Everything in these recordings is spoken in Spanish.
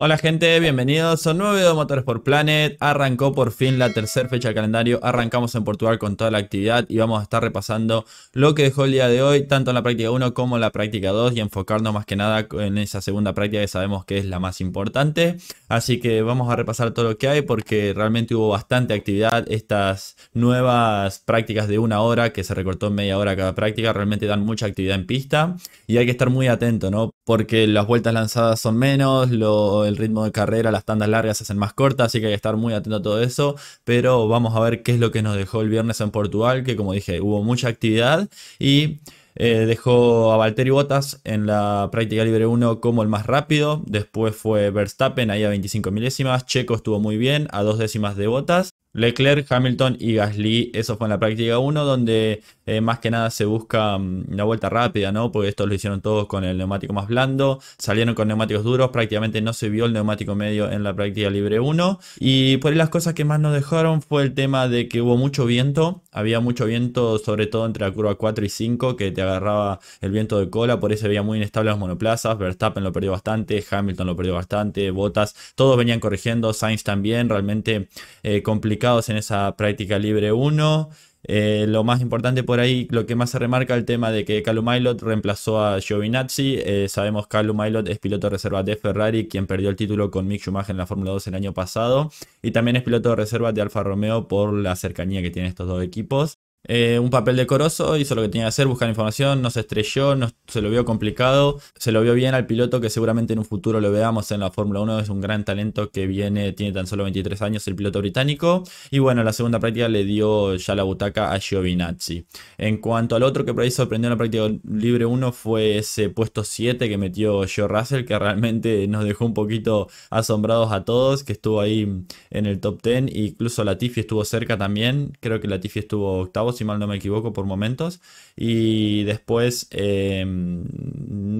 Hola gente, bienvenidos Son un nuevo video de Planet. Arrancó por fin la tercera fecha del calendario. Arrancamos en Portugal con toda la actividad y vamos a estar repasando lo que dejó el día de hoy, tanto en la práctica 1 como en la práctica 2 y enfocarnos más que nada en esa segunda práctica que sabemos que es la más importante. Así que vamos a repasar todo lo que hay porque realmente hubo bastante actividad. Estas nuevas prácticas de una hora que se recortó en media hora cada práctica realmente dan mucha actividad en pista y hay que estar muy atento, ¿no? Porque las vueltas lanzadas son menos, lo el ritmo de carrera, las tandas largas se hacen más cortas, así que hay que estar muy atento a todo eso. Pero vamos a ver qué es lo que nos dejó el viernes en Portugal, que como dije, hubo mucha actividad y... Eh, dejó a Valtteri Bottas en la práctica libre 1 como el más rápido. Después fue Verstappen ahí a 25 milésimas. Checo estuvo muy bien, a dos décimas de Bottas. Leclerc, Hamilton y Gasly, eso fue en la práctica 1, donde eh, más que nada se busca mm, una vuelta rápida, ¿no? Porque esto lo hicieron todos con el neumático más blando, salieron con neumáticos duros, prácticamente no se vio el neumático medio en la práctica libre 1. Y por ahí las cosas que más nos dejaron fue el tema de que hubo mucho viento, había mucho viento, sobre todo entre la curva 4 y 5, que te agarraba el viento de cola, por eso había muy inestables los monoplazas, Verstappen lo perdió bastante, Hamilton lo perdió bastante, Bottas, todos venían corrigiendo, Sainz también, realmente eh, complicado en esa práctica libre 1. Eh, lo más importante por ahí, lo que más se remarca, el tema de que Calum reemplazó a Giovinazzi. Eh, sabemos que Calum es piloto de reserva de Ferrari, quien perdió el título con Mick Schumacher en la Fórmula 2 el año pasado. Y también es piloto de reserva de Alfa Romeo por la cercanía que tienen estos dos equipos. Eh, un papel decoroso, hizo lo que tenía que hacer, buscar información, no se estrelló, no, se lo vio complicado, se lo vio bien al piloto que seguramente en un futuro lo veamos en la Fórmula 1, es un gran talento que viene, tiene tan solo 23 años el piloto británico y bueno, la segunda práctica le dio ya la butaca a Giovinazzi. En cuanto al otro que por ahí sorprendió en la práctica libre 1 fue ese puesto 7 que metió Joe Russell que realmente nos dejó un poquito asombrados a todos, que estuvo ahí en el top 10, incluso Latifi estuvo cerca también, creo que Latifi estuvo octavo si mal no me equivoco, por momentos. Y después em,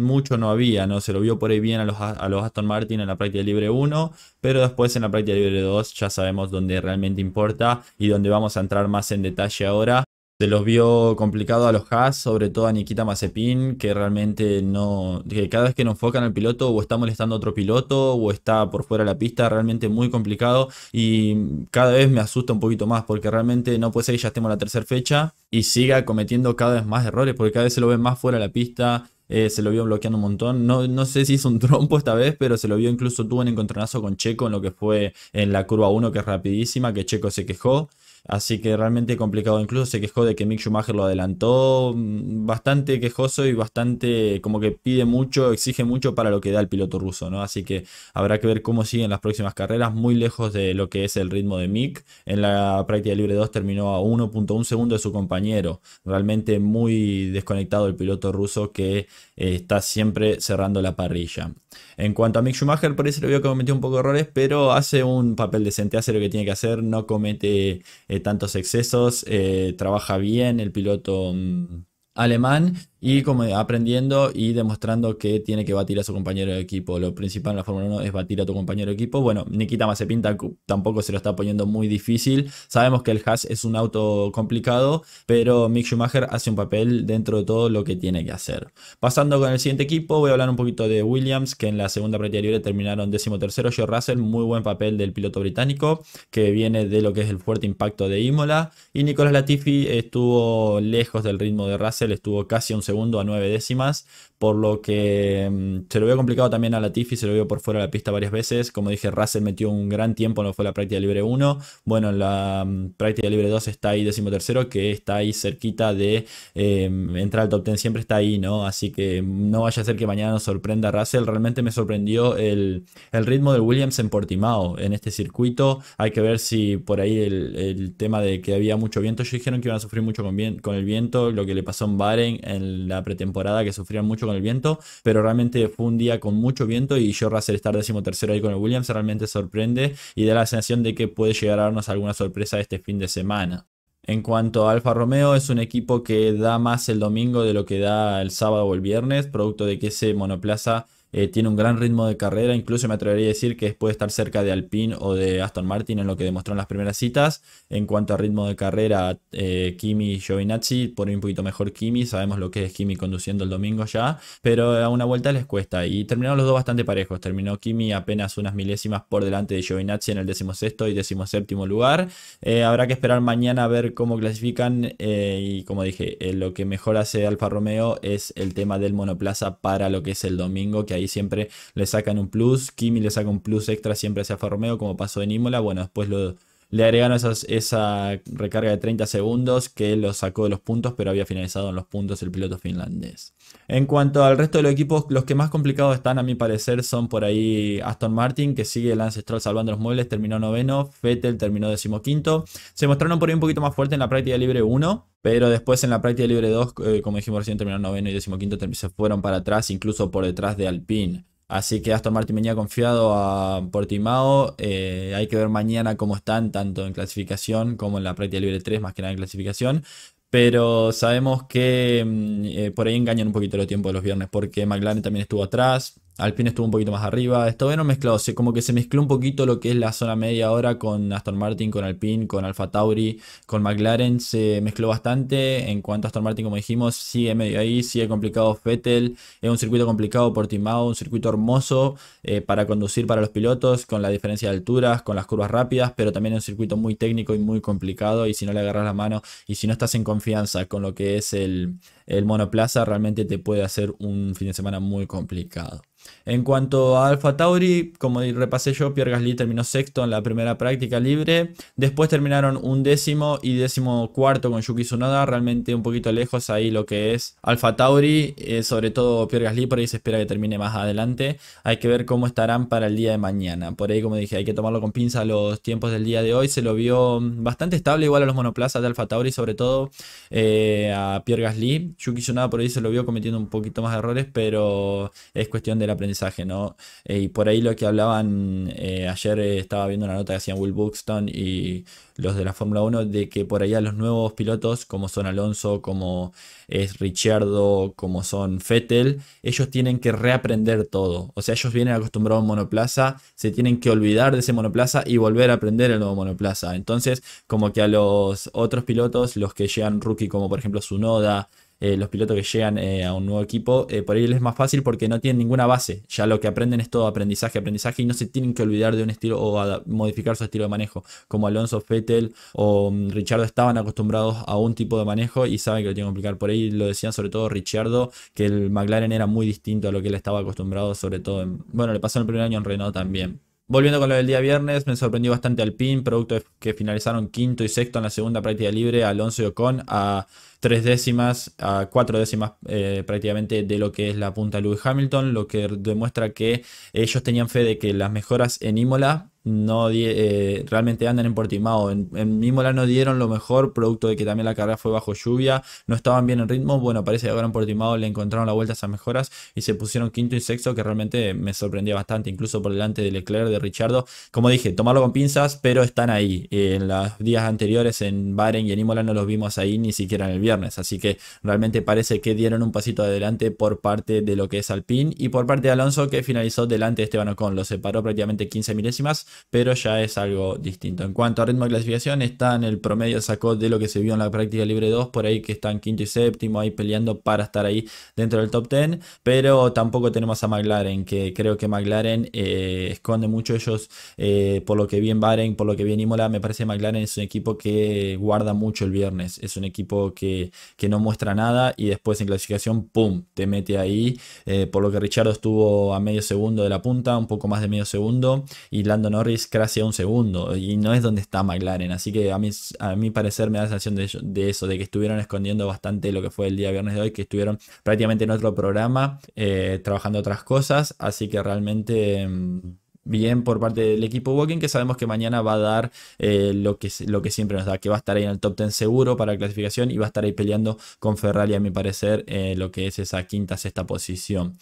mucho no había, ¿no? Se lo vio por ahí bien a los, a los Aston Martin en la práctica libre 1, pero después en la práctica libre 2 ya sabemos dónde realmente importa y dónde vamos a entrar más en detalle ahora. Se los vio complicado a los Haas, sobre todo a Nikita Mazepin, que realmente no. que cada vez que no enfocan al piloto o está molestando a otro piloto o está por fuera de la pista, realmente muy complicado. Y cada vez me asusta un poquito más, porque realmente no puede ser que ya estemos en la tercera fecha y siga cometiendo cada vez más errores, porque cada vez se lo ve más fuera de la pista. Eh, se lo vio bloqueando un montón. No, no sé si es un trompo esta vez, pero se lo vio incluso tuvo un encontronazo con Checo en lo que fue en la curva 1, que es rapidísima, que Checo se quejó. Así que realmente complicado. Incluso se quejó de que Mick Schumacher lo adelantó. Mm, bastante quejoso y bastante como que pide mucho, exige mucho para lo que da el piloto ruso, ¿no? Así que habrá que ver cómo siguen las próximas carreras, muy lejos de lo que es el ritmo de Mick. En la práctica libre 2 terminó a 1.1 segundo de su compañero. Realmente muy desconectado el piloto ruso que eh, está siempre cerrando la parrilla. En cuanto a Mick Schumacher, por eso lo vio que cometió un poco de errores, pero hace un papel decente, hace lo que tiene que hacer, no comete... Eh, eh, tantos excesos, eh, trabaja bien el piloto mm, alemán y como aprendiendo y demostrando que tiene que batir a su compañero de equipo. Lo principal en la Fórmula 1 es batir a tu compañero de equipo. Bueno, Nikita Mazepin tampoco se lo está poniendo muy difícil. Sabemos que el Haas es un auto complicado, pero Mick Schumacher hace un papel dentro de todo lo que tiene que hacer. Pasando con el siguiente equipo, voy a hablar un poquito de Williams, que en la segunda práctica libre terminaron décimo tercero. Joe Russell, muy buen papel del piloto británico, que viene de lo que es el fuerte impacto de Imola. Y Nicolás Latifi estuvo lejos del ritmo de Russell, estuvo casi un segundo segundo a nueve décimas por lo que mm, se lo veo complicado también a Latifi, se lo veo por fuera de la pista varias veces. Como dije, Russell metió un gran tiempo no fue la práctica libre 1. Bueno, en la mm, práctica libre 2 está ahí tercero, que está ahí cerquita de em, entrar al top 10, siempre está ahí, ¿no? Así que no vaya a ser que mañana nos sorprenda Russell. Realmente me sorprendió el, ritmo de Williams en Portimao, en este circuito. Hay que ver si por ahí el, tema de que había mucho viento, ellos dijeron que iban a sufrir mucho con, con el viento, lo que le pasó en Baren en la pretemporada, que sufrían mucho con el viento, pero realmente fue un día con mucho viento y yo Russell estar tercero ahí con el Williams realmente sorprende y da la sensación de que puede llegar a darnos alguna sorpresa este fin de semana. En cuanto a Alfa Romeo, es un equipo que da más el domingo de lo que da el sábado o el viernes, producto de que ese monoplaza eh, tiene un gran ritmo de carrera, incluso me atrevería a decir que puede estar cerca de Alpine o de Aston Martin en lo que demostró en las primeras citas. En cuanto a ritmo de carrera, eh, Kimi Kimi Giovinazzi, por un poquito mejor Kimi, sabemos lo que es Kimi conduciendo el domingo ya, pero a una vuelta les cuesta. Y terminaron los dos bastante parejos. Terminó Kimi apenas unas milésimas por delante de Giovinazzi en el decimosexto y decimoséptimo lugar. Eh, habrá que esperar mañana a ver cómo clasifican. y como dije, lo que mejor hace Alfa Romeo es el tema del monoplaza para lo que es el domingo, que ahí siempre le sacan un plus. Kimi le saca un plus extra siempre hacia Formeo. como pasó en Imola. Bueno, después lo, le agregaron esa recarga de 30 segundos que lo sacó de los puntos, pero había finalizado en los puntos el piloto finlandés. En cuanto al resto de los equipos, los que más complicados están, a mi parecer, son por ahí Aston Martin, que sigue el Ancestral salvando los muebles, terminó noveno, Vettel terminó decimoquinto. Se mostraron por ahí un poquito más fuertes en la práctica libre 1, pero después en la práctica libre 2, eh, como dijimos recién, terminó noveno y decimoquinto, se fueron para atrás, incluso por detrás de Alpine. Así que Aston Martin venía confiado a Portimao. Eh, hay que ver mañana cómo están, tanto en clasificación como en la práctica libre 3, más que nada en clasificación. Pero sabemos que mm, eh, por ahí engañan un poquito los tiempo de los viernes, porque McLaren también estuvo atrás, Alpine estuvo un poquito más arriba. esto bueno mezclado. Se, como que se mezcló un poquito lo que es la zona media ahora con Aston Martin, con Alpine, con Alfa Tauri, con McLaren. Se mezcló bastante. En cuanto a Aston Martin, como dijimos, sigue medio ahí. Sigue complicado Vettel. Es un circuito complicado por Timau. Un circuito hermoso eh, para conducir para los pilotos. Con la diferencia de alturas, con las curvas rápidas. Pero también es un circuito muy técnico y muy complicado. Y si no le agarras la mano y si no estás en confianza con lo que es el monoplaza, realmente te puede hacer un fin de semana muy complicado. En cuanto a Alfa Tauri, como repasé yo, Pierre Gasly terminó sexto en la primera práctica libre. Después terminaron un décimo y décimo cuarto con Yuki Tsunoda. Realmente un poquito lejos ahí lo que es Alfa Tauri. Eh, sobre todo Pierre Gasly, por ahí se espera que termine más adelante. Hay que ver cómo estarán para el día de mañana. Por ahí, como dije, hay que tomarlo con pinza los tiempos del día de hoy. Se lo vio mm, bastante estable, igual a los monoplazas de Alfa Tauri, sobre todo eh, a Pierre Gasly. Yuki Tsunoda por ahí se lo vio cometiendo un poquito más errores, pero es cuestión de la aprendizaje, ¿no? Eh, y por ahí lo que hablaban, eh, ayer eh, estaba viendo una nota que hacían Will Buxton y los de la Fórmula 1, de que por ahí a los nuevos pilotos, como son Alonso, como es Richardo, como son Fettel, ellos tienen que reaprender todo. O sea, ellos vienen acostumbrados a un monoplaza, se tienen que olvidar de ese monoplaza y volver a aprender el nuevo monoplaza. Entonces, como que a los otros pilotos, los que llegan rookie, como por ejemplo Sunoda, eh, los pilotos que llegan eh, a un nuevo equipo, eh, por ahí les es más fácil porque no tienen ninguna base. Ya lo que aprenden es todo aprendizaje, aprendizaje y no se tienen que olvidar de un estilo o modificar su estilo de manejo. Como Alonso Fettel o mm, Richardo estaban acostumbrados a un tipo de manejo y saben que lo tienen que aplicar Por ahí lo decían sobre todo Richardo, que el McLaren era muy distinto a lo que él estaba acostumbrado, sobre todo en. Bueno, le pasó en el primer año en Renault también. Volviendo con lo del día viernes, me sorprendió bastante al PIN producto que finalizaron quinto y sexto en la segunda práctica libre, Alonso y Ocon, a tres décimas a cuatro décimas eh, prácticamente de lo que es la punta Lewis Hamilton, lo que demuestra que ellos tenían fe de que las mejoras en Imola no eh, realmente andan en portimado, En, Imola no dieron lo mejor, producto de que también la carrera fue bajo lluvia, no estaban bien en ritmo. Bueno, parece que ahora en Portimao le encontraron la vuelta a esas mejoras y se pusieron quinto y sexto, que realmente me sorprendía bastante, incluso por delante del Leclerc, de Richardo. Como dije, tomarlo con pinzas, pero están ahí. Eh, en los días anteriores en Baren y en Imola no los vimos ahí ni siquiera en el viernes. Así que realmente parece que dieron un pasito adelante por parte de lo que es Alpine y por parte de Alonso que finalizó delante de Esteban Ocon. Lo separó prácticamente 15 milésimas, pero ya es algo distinto. En cuanto a ritmo de clasificación, está en el promedio sacó de lo que se vio en la práctica libre 2, por ahí que están quinto y séptimo ahí peleando para estar ahí dentro del top 10, pero tampoco tenemos a McLaren, que creo que McLaren eh, esconde mucho ellos, eh, por lo que vi Baren, por lo que vi en Imola, me parece que McLaren es un equipo que guarda mucho el viernes, es un equipo que que, no muestra nada y después en clasificación, ¡pum!, te mete ahí, eh, por lo que Richardo estuvo a medio segundo de la punta, un poco más de medio segundo, y Lando Norris casi a un segundo, y no es donde está McLaren, así que a mí, a mi parecer me da la sensación de, eso, de que estuvieron escondiendo bastante lo que fue el día viernes de hoy, que estuvieron prácticamente en otro programa, eh, trabajando otras cosas, así que realmente... Mm, bien por parte del equipo Walking, que sabemos que mañana va a dar eh, lo, que, lo que siempre nos da, que va a estar ahí en el top 10 seguro para la clasificación y va a estar ahí peleando con Ferrari, a mi parecer, eh, lo que es esa quinta, sexta posición.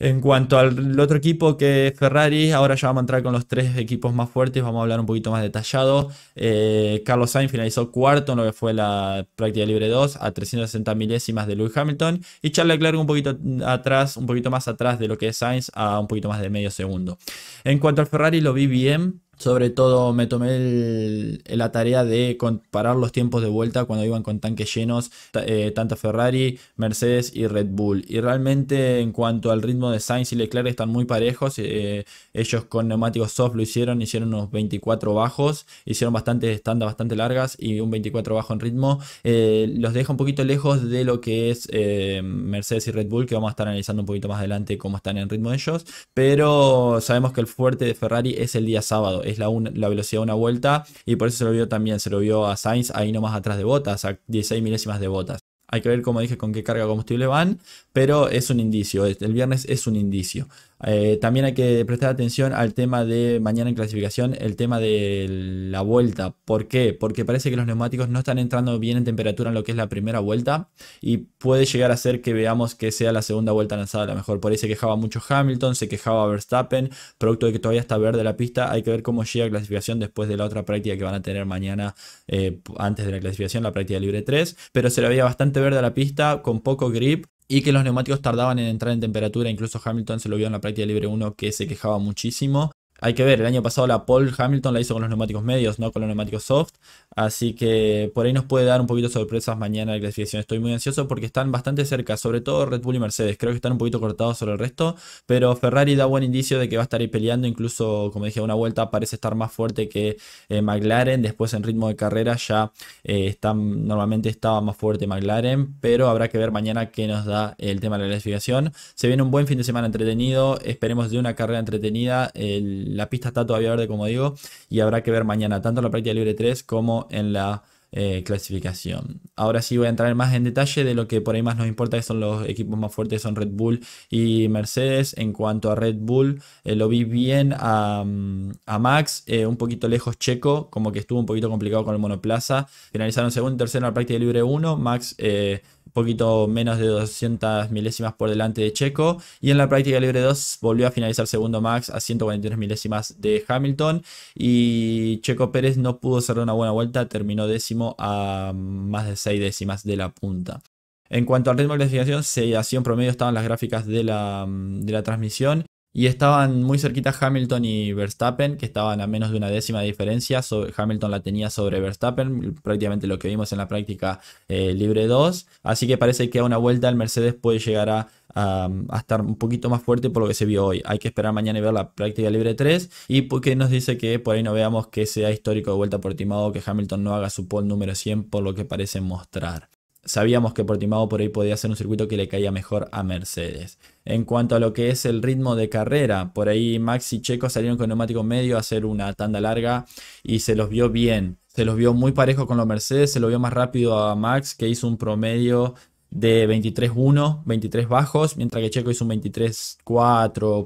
En cuanto al otro equipo que es Ferrari, ahora ya vamos a entrar con los tres equipos más fuertes, vamos a hablar un poquito más detallado. Eh, Carlos Sainz finalizó cuarto en lo que fue la práctica libre 2 a 360 milésimas de Lewis Hamilton y Charles Leclerc un poquito atrás, un poquito más atrás de lo que es Sainz a un poquito más de medio segundo. En cuanto al Ferrari lo vi bien, sobre todo me tomé la tarea de comparar los tiempos de vuelta cuando iban con tanques llenos, eh, tanto Ferrari, Mercedes y Red Bull. Y realmente en cuanto al ritmo de Sainz y Leclerc están muy parejos. Eh, ellos con neumáticos soft lo hicieron, hicieron unos 24 bajos, hicieron bastantes tandas bastante largas y un 24 bajo en ritmo. Eh, los deja un poquito lejos de lo que es Mercedes y Red Bull, que vamos a estar analizando un poquito más adelante cómo están en ritmo ellos. Pero sabemos que el fuerte de Ferrari es el día sábado es la, velocidad de una vuelta y por eso se lo vio también, se lo vio a Sainz ahí nomás atrás de botas, a 16 milésimas de botas. Hay que ver, como dije, con qué carga combustible van, pero es un indicio, el viernes es un indicio. Eh, también hay que prestar atención al tema de mañana en clasificación, el tema de la vuelta. ¿Por qué? Porque parece que los neumáticos no están entrando bien en temperatura en lo que es la primera vuelta y puede llegar a ser que veamos que sea la segunda vuelta lanzada a lo mejor. Por ahí se quejaba mucho Hamilton, se quejaba Verstappen, producto de que todavía está verde la pista. Hay que ver cómo llega a clasificación después de la otra práctica que van a tener mañana eh, antes de la clasificación, la práctica libre 3. Pero se le veía bastante verde la pista, con poco grip y que los neumáticos tardaban en entrar en temperatura, incluso Hamilton se lo vio en la práctica libre 1 que se quejaba muchísimo. Hay que ver, el año pasado la Paul Hamilton la hizo con los neumáticos medios, no con los neumáticos soft. Así que por ahí nos puede dar un poquito sorpresas mañana la clasificación. Estoy muy ansioso porque están bastante cerca, sobre todo Red Bull y Mercedes. Creo que están un poquito cortados sobre el resto, pero Ferrari da buen indicio de que va a estar ahí peleando. Incluso, como dije, una vuelta parece estar más fuerte que eh, McLaren. Después en ritmo de carrera ya eh, están, normalmente estaba más fuerte McLaren, pero habrá que ver mañana qué nos da el tema de la clasificación. Se viene un buen fin de semana entretenido. Esperemos de una carrera entretenida. El la pista está todavía verde, como digo, y habrá que ver mañana, tanto en la práctica libre 3 como en la eh, clasificación. Ahora sí voy a entrar más en detalle de lo que por ahí más nos importa, que son los equipos más fuertes, son Red Bull y Mercedes. En cuanto a Red Bull, eh, lo vi bien a, mm, Max, eh, un poquito lejos Checo, como que estuvo un poquito complicado con el monoplaza. Finalizaron segundo y tercero en la práctica libre 1. Max poquito menos de 200 milésimas por delante de Checo. Y en la práctica libre 2 volvió a finalizar segundo Max a 143 milésimas de Hamilton. Y Checo Pérez no pudo hacer una buena vuelta, terminó décimo a más de 6 décimas de la punta. En cuanto al ritmo de clasificación, se hacía en promedio, estaban las gráficas de la, mm, de la transmisión. Y estaban muy cerquita Hamilton y Verstappen, que estaban a menos de una décima de diferencia. Hamilton la tenía sobre Verstappen, prácticamente lo que vimos en la práctica eh, libre 2. Así que parece que a una vuelta el Mercedes puede llegar a, estar un poquito más fuerte por lo que se vio hoy. Hay que esperar mañana y ver la práctica libre 3. Y porque nos dice que por ahí no veamos que sea histórico de vuelta por timado, que Hamilton no haga su pole número 100 por lo que parece mostrar sabíamos que Portimao por ahí podía ser un circuito que le caía mejor a Mercedes. En cuanto a lo que es el ritmo de carrera, por ahí Max y Checo salieron con neumático medio a hacer una tanda larga y se los vio bien. Se los vio muy parejos con los Mercedes, se lo vio más rápido a Max que hizo un promedio de 23-1, 23 bajos, mientras que Checo hizo un 23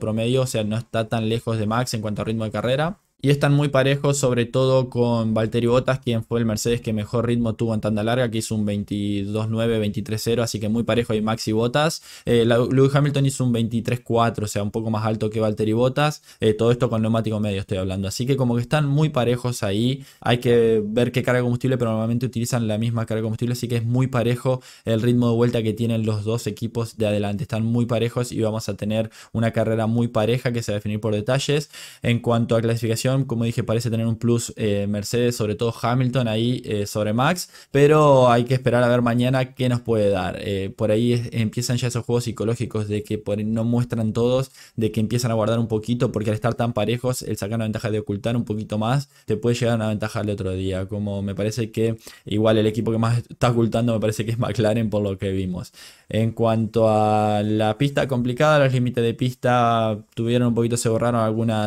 promedio, o sea, no está tan lejos de Max en cuanto a ritmo de carrera. Y están muy parejos, sobre todo con Valtteri Bottas, quien fue el Mercedes que mejor ritmo tuvo en tanda larga, que hizo un 22-9, 23 así que muy parejo y Maxi Bottas. Eh, Lewis Hamilton hizo un 23-4, o sea, un poco más alto que Valtteri Bottas. Eh, todo esto con neumático medio estoy hablando. Así que como que están muy parejos ahí. Hay que ver qué carga de combustible, pero normalmente utilizan la misma carga de combustible, así que es muy parejo el ritmo de vuelta que tienen los dos equipos de adelante. Están muy parejos y vamos a tener una carrera muy pareja que se va a definir por detalles. En cuanto a clasificación, como dije, parece tener un plus eh, Mercedes, sobre todo Hamilton ahí eh, sobre Max, pero hay que esperar a ver mañana qué nos puede dar. Eh, por ahí empiezan ya esos juegos psicológicos de que no muestran todos, de que empiezan a guardar un poquito, porque al estar tan parejos, el sacar una ventaja de ocultar un poquito más, te puede llegar a una ventaja al otro día. Como me parece que igual el equipo que más está ocultando me parece que es McLaren por lo que vimos. En cuanto a la pista complicada, los límites de pista tuvieron un poquito, se borraron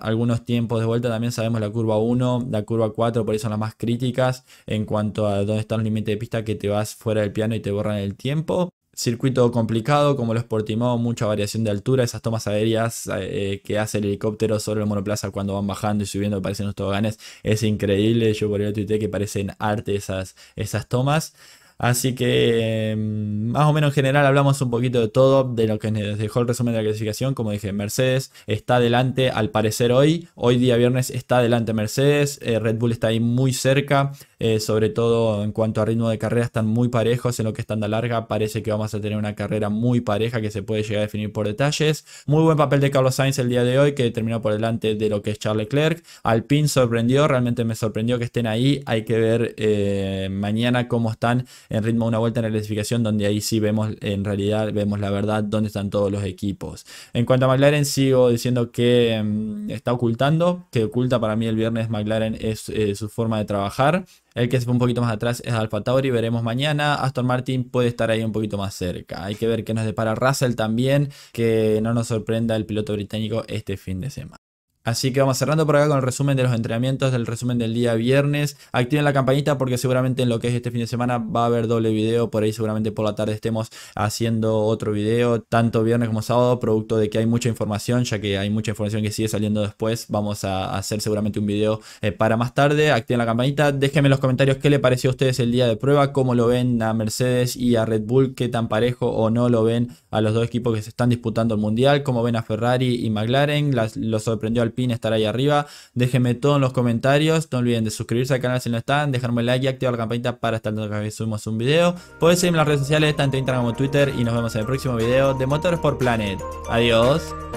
algunos tiempos de vuelta también también sabemos la curva 1, la curva 4 por eso son las más críticas en cuanto a dónde están los límites de pista que te vas fuera del piano y te borran el tiempo. Circuito complicado como lo es mucha variación de altura, esas tomas aéreas eh, que hace el helicóptero sobre el monoplaza cuando van bajando y subiendo parecen los toboganes, es increíble, yo por el tuiteé que parecen arte esas, esas tomas. Así que em, más o menos en general hablamos un poquito de todo, de lo que nos dejó el resumen de la clasificación. Como dije, Mercedes está adelante al parecer hoy. Hoy día viernes está adelante Mercedes. Eh, Red Bull está ahí muy cerca. Eh, sobre todo en cuanto a ritmo de carrera están muy parejos en lo que es tanda larga. Parece que vamos a tener una carrera muy pareja que se puede llegar a definir por detalles. Muy buen papel de Carlos Sainz el día de hoy que terminó por delante de lo que es Charles Leclerc. Alpine sorprendió, realmente me sorprendió que estén ahí. Hay que ver eh, mañana cómo están en ritmo una vuelta en la clasificación, donde ahí sí vemos, en realidad, vemos la verdad dónde están todos los equipos. En cuanto a McLaren, sigo diciendo que mm, está ocultando, que oculta para mí el viernes McLaren es eh, su forma de trabajar. El que se fue un poquito más atrás es Alfa Tauri, veremos mañana. Aston Martin puede estar ahí un poquito más cerca. Hay que ver qué nos depara Russell también, que no nos sorprenda el piloto británico este fin de semana. Así que vamos cerrando por acá con el resumen de los entrenamientos, del resumen del día viernes. Activen la campanita porque seguramente en lo que es este fin de semana va a haber doble video. Por ahí seguramente por la tarde estemos haciendo otro video, tanto viernes como sábado, producto de que hay mucha información, ya que hay mucha información que sigue saliendo después. Vamos a hacer seguramente un video eh, para más tarde. Activen la campanita, déjenme en los comentarios qué le pareció a ustedes el día de prueba, cómo lo ven a Mercedes y a Red Bull, qué tan parejo o no lo ven a los dos equipos que se están disputando el Mundial, cómo ven a Ferrari y McLaren, Las, los sorprendió al pin estará ahí arriba. Déjenme todo en los comentarios. No olviden de suscribirse al canal si no están, dejarme like y activar la campanita para estar que subimos un video. Pueden seguirme en las redes sociales, tanto Instagram como Twitter. Y nos vemos en el próximo video de motores por Planet. Adiós.